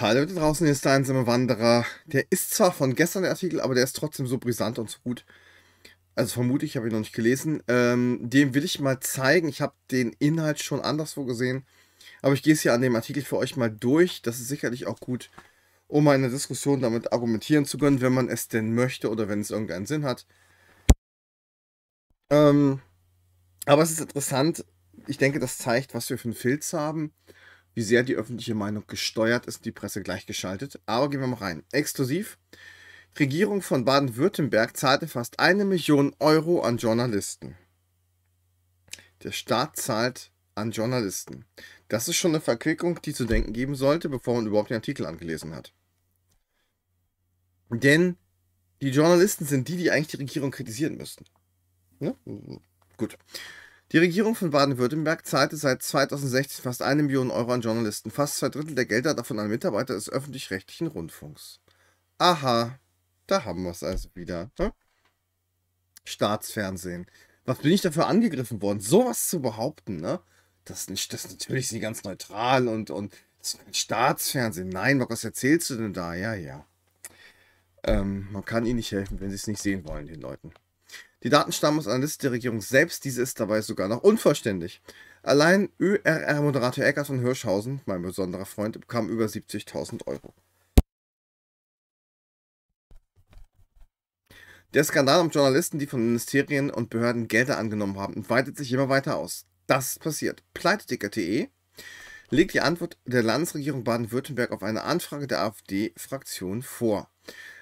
Hallo da draußen, hier ist der einsame Wanderer. Der ist zwar von gestern der Artikel, aber der ist trotzdem so brisant und so gut. Also vermute ich, habe ihn noch nicht gelesen. Ähm, dem will ich mal zeigen. Ich habe den Inhalt schon anderswo gesehen. Aber ich gehe es hier an dem Artikel für euch mal durch. Das ist sicherlich auch gut, um eine Diskussion damit argumentieren zu können, wenn man es denn möchte oder wenn es irgendeinen Sinn hat. Ähm, aber es ist interessant. Ich denke, das zeigt, was wir für einen Filz haben wie sehr die öffentliche Meinung gesteuert ist, die Presse gleichgeschaltet. Aber gehen wir mal rein. Exklusiv. Regierung von Baden-Württemberg zahlte fast eine Million Euro an Journalisten. Der Staat zahlt an Journalisten. Das ist schon eine Verquickung, die zu denken geben sollte, bevor man überhaupt den Artikel angelesen hat. Denn die Journalisten sind die, die eigentlich die Regierung kritisieren müssten. Ne? Gut. Die Regierung von Baden-Württemberg zahlte seit 2016 fast eine Million Euro an Journalisten, fast zwei Drittel der Gelder davon an Mitarbeiter des öffentlich-rechtlichen Rundfunks. Aha, da haben wir es also wieder. Hm? Staatsfernsehen. Was bin ich dafür angegriffen worden? Sowas zu behaupten, ne? Das ist, nicht, das ist natürlich nicht ganz neutral und, und das ist kein Staatsfernsehen. Nein, was erzählst du denn da? Ja, ja. Ähm, man kann ihnen nicht helfen, wenn sie es nicht sehen wollen, den Leuten. Die Daten stammen aus einer Liste der Regierung selbst, diese ist dabei sogar noch unvollständig. Allein ÖRR-Moderator Eckert von Hirschhausen, mein besonderer Freund, bekam über 70.000 Euro. Der Skandal um Journalisten, die von Ministerien und Behörden Gelder angenommen haben, weitet sich immer weiter aus. Das passiert. Pleitedicker.de legt die Antwort der Landesregierung Baden-Württemberg auf eine Anfrage der AfD-Fraktion vor.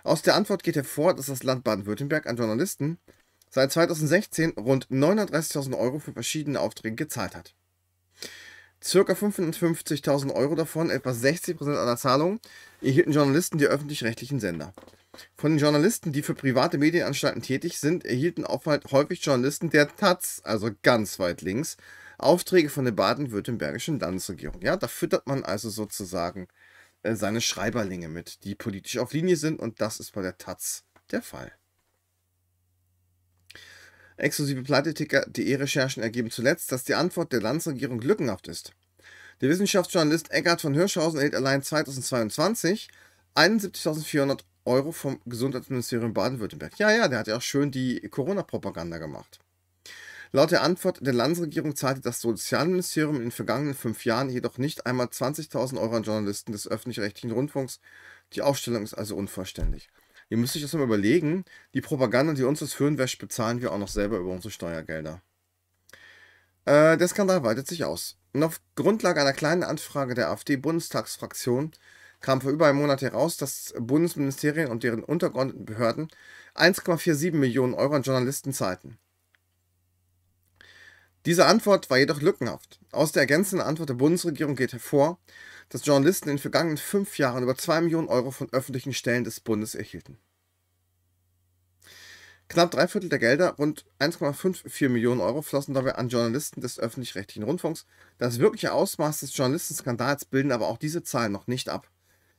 Aus der Antwort geht hervor, dass das Land Baden-Württemberg an Journalisten seit 2016 rund 39.000 Euro für verschiedene Aufträge gezahlt hat. Circa 55.000 Euro davon, etwa 60% aller Zahlungen, erhielten Journalisten die öffentlich-rechtlichen Sender. Von den Journalisten, die für private Medienanstalten tätig sind, erhielten auch halt häufig Journalisten der Taz, also ganz weit links, Aufträge von der baden-württembergischen Landesregierung. Ja, da füttert man also sozusagen äh, seine Schreiberlinge mit, die politisch auf Linie sind und das ist bei der Taz der Fall. Exklusive Pleiteticker.de-Recherchen ergeben zuletzt, dass die Antwort der Landesregierung lückenhaft ist. Der Wissenschaftsjournalist Eckhard von Hirschhausen erhielt allein 2022 71.400 Euro vom Gesundheitsministerium Baden-Württemberg. Ja, ja, der hat ja auch schön die Corona-Propaganda gemacht. Laut der Antwort der Landesregierung zahlte das Sozialministerium in den vergangenen fünf Jahren jedoch nicht einmal 20.000 Euro an Journalisten des öffentlich-rechtlichen Rundfunks. Die Aufstellung ist also unvollständig. Ihr müsst euch das mal überlegen. Die Propaganda, die uns das führen wäscht, bezahlen wir auch noch selber über unsere Steuergelder. Äh, der Skandal weitet sich aus. Und auf Grundlage einer kleinen Anfrage der AfD-Bundestagsfraktion kam vor über einem Monat heraus, dass Bundesministerien und deren untergeordneten Behörden 1,47 Millionen Euro an Journalisten zahlten. Diese Antwort war jedoch lückenhaft. Aus der ergänzenden Antwort der Bundesregierung geht hervor, dass Journalisten in den vergangenen fünf Jahren über 2 Millionen Euro von öffentlichen Stellen des Bundes erhielten. Knapp drei Viertel der Gelder, rund 1,54 Millionen Euro, flossen dabei an Journalisten des öffentlich-rechtlichen Rundfunks. Das wirkliche Ausmaß des Journalistenskandals bilden aber auch diese Zahlen noch nicht ab.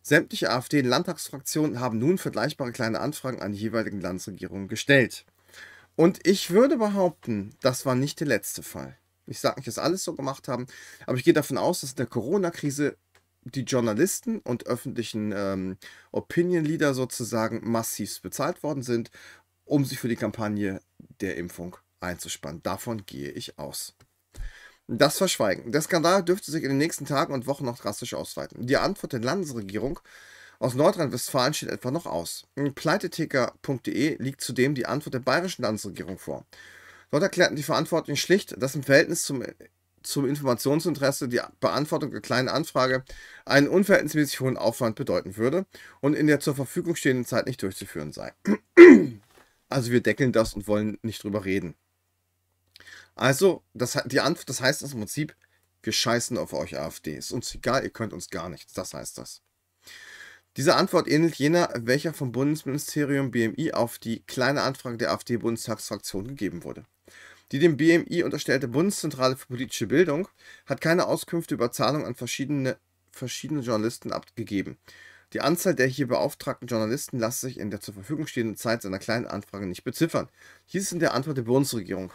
Sämtliche AfD-Landtagsfraktionen haben nun vergleichbare kleine Anfragen an die jeweiligen Landesregierungen gestellt. Und ich würde behaupten, das war nicht der letzte Fall. Ich sage nicht, dass alles so gemacht haben, aber ich gehe davon aus, dass in der Corona-Krise die Journalisten und öffentlichen ähm, Opinion Leader sozusagen massiv bezahlt worden sind, um sich für die Kampagne der Impfung einzuspannen. Davon gehe ich aus. Das Verschweigen. Der Skandal dürfte sich in den nächsten Tagen und Wochen noch drastisch ausweiten. Die Antwort der Landesregierung aus Nordrhein-Westfalen steht etwa noch aus. In pleiteticker.de liegt zudem die Antwort der bayerischen Landesregierung vor. Dort erklärten die Verantwortlichen schlicht, dass im Verhältnis zum, zum Informationsinteresse die Beantwortung der kleinen Anfrage einen unverhältnismäßig hohen Aufwand bedeuten würde und in der zur Verfügung stehenden Zeit nicht durchzuführen sei. Also wir deckeln das und wollen nicht drüber reden. Also, das, die Antwort, das heißt im Prinzip, wir scheißen auf euch AfD. Ist uns egal, ihr könnt uns gar nichts. Das heißt das. Diese Antwort ähnelt jener, welcher vom Bundesministerium BMI auf die Kleine Anfrage der AfD-Bundestagsfraktion gegeben wurde. Die dem BMI unterstellte Bundeszentrale für politische Bildung hat keine Auskünfte über Zahlungen an verschiedene, verschiedene Journalisten abgegeben. Die Anzahl der hier beauftragten Journalisten lässt sich in der zur Verfügung stehenden Zeit seiner kleinen Anfrage nicht beziffern. Hieß es in der Antwort der Bundesregierung.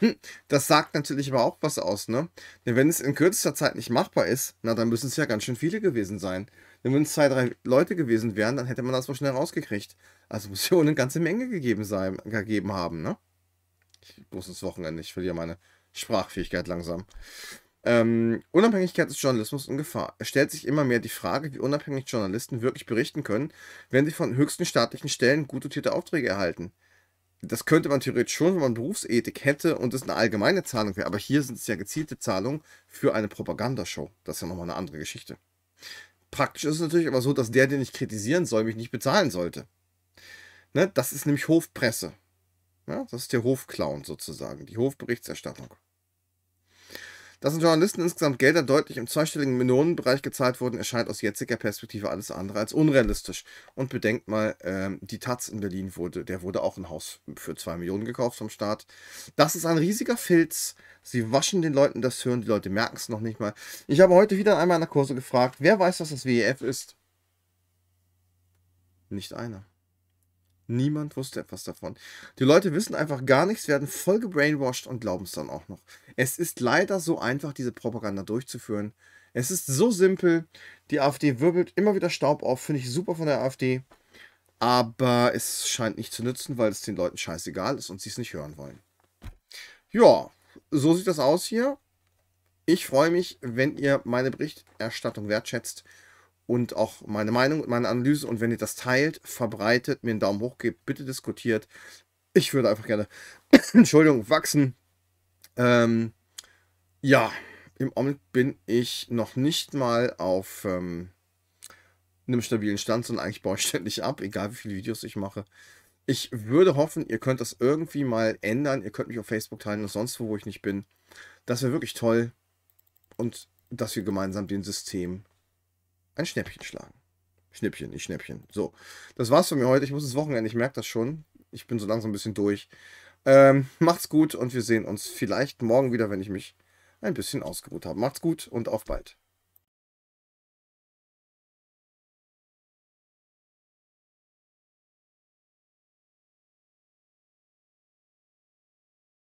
Das sagt natürlich aber auch was aus, ne? Denn wenn es in kürzester Zeit nicht machbar ist, na dann müssen es ja ganz schön viele gewesen sein. Wenn wir uns zwei, drei Leute gewesen wären, dann hätte man das wohl schnell rausgekriegt. Also muss ja eine ganze Menge gegeben sein, gegeben haben, ne? Ich muss ins Wochenende, ich verliere meine Sprachfähigkeit langsam. Ähm, Unabhängigkeit des Journalismus in Gefahr. Es stellt sich immer mehr die Frage, wie unabhängig Journalisten wirklich berichten können, wenn sie von höchsten staatlichen Stellen gut dotierte Aufträge erhalten. Das könnte man theoretisch schon, wenn man Berufsethik hätte und es eine allgemeine Zahlung wäre, aber hier sind es ja gezielte Zahlungen für eine Propagandashow. Das ist ja nochmal eine andere Geschichte. Praktisch ist es natürlich aber so, dass der, den ich kritisieren soll, mich nicht bezahlen sollte. Ne? Das ist nämlich Hofpresse. Ja, das ist der Hofclown sozusagen, die Hofberichterstattung. Dass den Journalisten insgesamt Gelder deutlich im zweistelligen Millionenbereich gezahlt wurden, erscheint aus jetziger Perspektive alles andere als unrealistisch. Und bedenkt mal, ähm, die Taz in Berlin wurde, der wurde auch ein Haus für zwei Millionen gekauft vom Staat. Das ist ein riesiger Filz. Sie waschen den Leuten das Hirn, die Leute merken es noch nicht mal. Ich habe heute wieder einmal an der Kurse gefragt, wer weiß, was das WEF ist? Nicht einer. Niemand wusste etwas davon. Die Leute wissen einfach gar nichts, werden voll gebrainwashed und glauben es dann auch noch. Es ist leider so einfach, diese Propaganda durchzuführen. Es ist so simpel. Die AfD wirbelt immer wieder Staub auf, finde ich super von der AfD. Aber es scheint nicht zu nützen, weil es den Leuten scheißegal ist und sie es nicht hören wollen. Ja, so sieht das aus hier. Ich freue mich, wenn ihr meine Berichterstattung wertschätzt und auch meine Meinung, und meine Analyse. Und wenn ihr das teilt, verbreitet, mir einen Daumen hoch gebt, bitte diskutiert. Ich würde einfach gerne, Entschuldigung, wachsen. Ähm, ja, im Augenblick bin ich noch nicht mal auf ähm, einem stabilen Stand, sondern eigentlich baue ich ständig ab, egal wie viele Videos ich mache. Ich würde hoffen, ihr könnt das irgendwie mal ändern. Ihr könnt mich auf Facebook teilen und sonst wo, wo ich nicht bin. Das wäre wirklich toll. Und dass wir gemeinsam dem System ein Schnäppchen schlagen. Schnäppchen, nicht Schnäppchen. So, das war's von mir heute. Ich muss ins Wochenende, ich merke das schon. Ich bin so langsam ein bisschen durch. Ähm, macht's gut und wir sehen uns vielleicht morgen wieder, wenn ich mich ein bisschen ausgeruht habe. Macht's gut und auf bald.